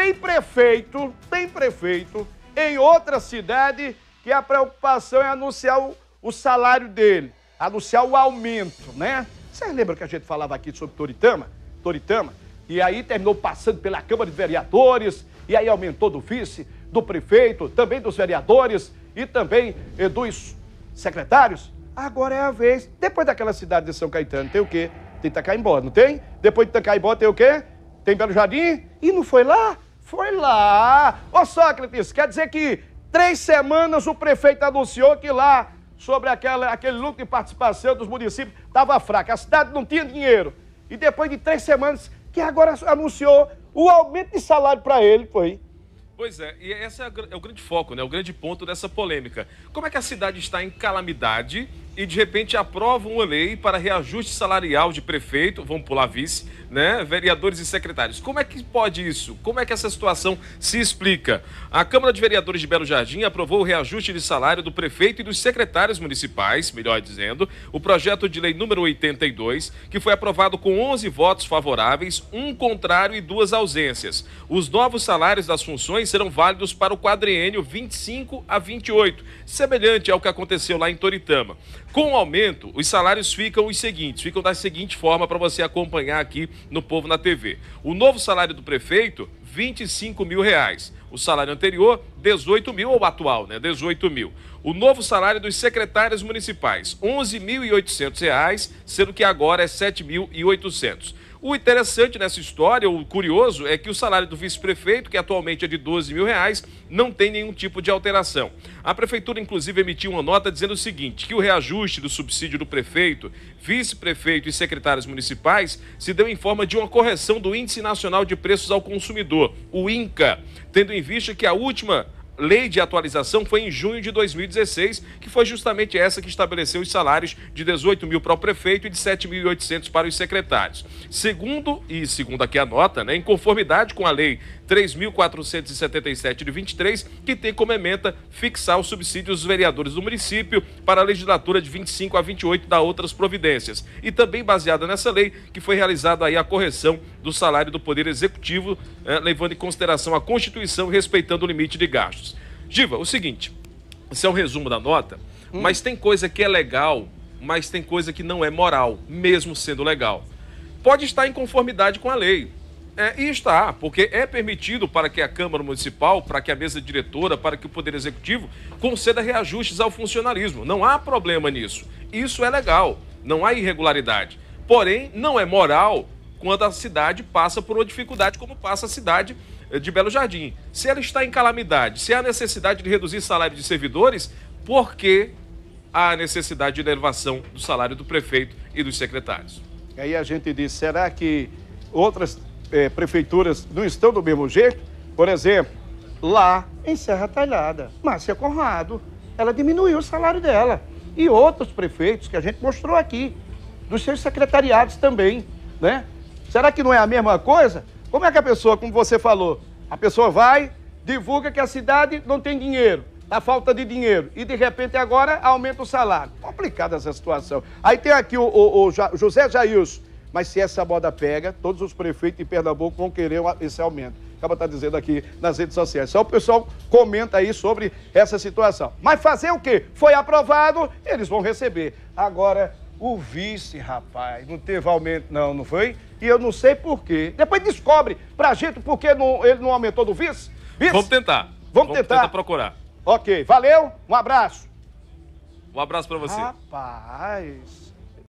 Tem prefeito, tem prefeito em outra cidade que a preocupação é anunciar o, o salário dele, anunciar o aumento, né? Você lembra que a gente falava aqui sobre Toritama? Toritama? E aí terminou passando pela Câmara de Vereadores, e aí aumentou do vice, do prefeito, também dos vereadores e também eh, dos secretários. Agora é a vez. Depois daquela cidade de São Caetano tem o quê? Tem Tacaibó, não tem? Depois de Tacaibó tem o quê? Tem Belo Jardim? E não foi lá? Foi lá. Ô Sócrates, quer dizer que três semanas o prefeito anunciou que lá, sobre aquela, aquele lucro de participação dos municípios, estava fraco. A cidade não tinha dinheiro. E depois de três semanas, que agora anunciou o aumento de salário para ele, foi. Pois é, e esse é, é o grande foco, né? o grande ponto dessa polêmica. Como é que a cidade está em calamidade e de repente aprovam uma lei para reajuste salarial de prefeito, vamos pular vice, né, vereadores e secretários. Como é que pode isso? Como é que essa situação se explica? A Câmara de Vereadores de Belo Jardim aprovou o reajuste de salário do prefeito e dos secretários municipais, melhor dizendo, o projeto de lei número 82, que foi aprovado com 11 votos favoráveis, um contrário e duas ausências. Os novos salários das funções serão válidos para o quadriênio 25 a 28, semelhante ao que aconteceu lá em Toritama. Com o aumento, os salários ficam os seguintes, ficam da seguinte forma para você acompanhar aqui no Povo na TV. O novo salário do prefeito, 25 mil reais. O salário anterior, 18 mil, ou atual, né? 18 mil. O novo salário dos secretários municipais, 11.800 reais, sendo que agora é 7.800. O interessante nessa história, o curioso, é que o salário do vice-prefeito, que atualmente é de 12 mil reais, não tem nenhum tipo de alteração. A prefeitura, inclusive, emitiu uma nota dizendo o seguinte: que o reajuste do subsídio do prefeito, vice-prefeito e secretários municipais se deu em forma de uma correção do Índice Nacional de Preços ao Consumidor, o INCA, tendo em vista que a última lei de atualização foi em junho de 2016, que foi justamente essa que estabeleceu os salários de 18 mil para o prefeito e de 7.800 para os secretários. Segundo, e segundo aqui a nota, né, em conformidade com a lei 3.477 de 23, que tem como ementa fixar o subsídio dos vereadores do município para a legislatura de 25 a 28 da outras providências. E também baseada nessa lei, que foi realizada aí a correção do salário do Poder Executivo, eh, levando em consideração a Constituição e respeitando o limite de gastos. Diva, o seguinte, esse é o um resumo da nota, hum. mas tem coisa que é legal, mas tem coisa que não é moral, mesmo sendo legal. Pode estar em conformidade com a lei. É, e está, porque é permitido para que a Câmara Municipal, para que a mesa diretora, para que o Poder Executivo conceda reajustes ao funcionalismo. Não há problema nisso. Isso é legal, não há irregularidade. Porém, não é moral quando a cidade passa por uma dificuldade como passa a cidade eh, de Belo Jardim. Se ela está em calamidade, se há necessidade de reduzir salário de servidores, por que há necessidade de elevação do salário do prefeito e dos secretários? Aí a gente diz, será que outras eh, prefeituras não estão do mesmo jeito? Por exemplo, lá em Serra Talhada, Márcia Conrado, ela diminuiu o salário dela. E outros prefeitos que a gente mostrou aqui, dos seus secretariados também, né? Será que não é a mesma coisa? Como é que a pessoa, como você falou, a pessoa vai, divulga que a cidade não tem dinheiro, a tá falta de dinheiro, e de repente agora aumenta o salário. Complicada essa situação. Aí tem aqui o, o, o José Jailson, mas se essa moda pega, todos os prefeitos de Pernambuco vão querer esse aumento. Acaba tá dizendo aqui nas redes sociais. Só o pessoal comenta aí sobre essa situação. Mas fazer o quê? Foi aprovado, eles vão receber. Agora, o vice, rapaz. Não teve aumento, não, não foi? E eu não sei por quê. Depois descobre pra gente por que ele não aumentou do vice. vice? Vamos tentar. Vamos, Vamos tentar. tentar procurar. Ok, valeu, um abraço. Um abraço pra você. Rapaz.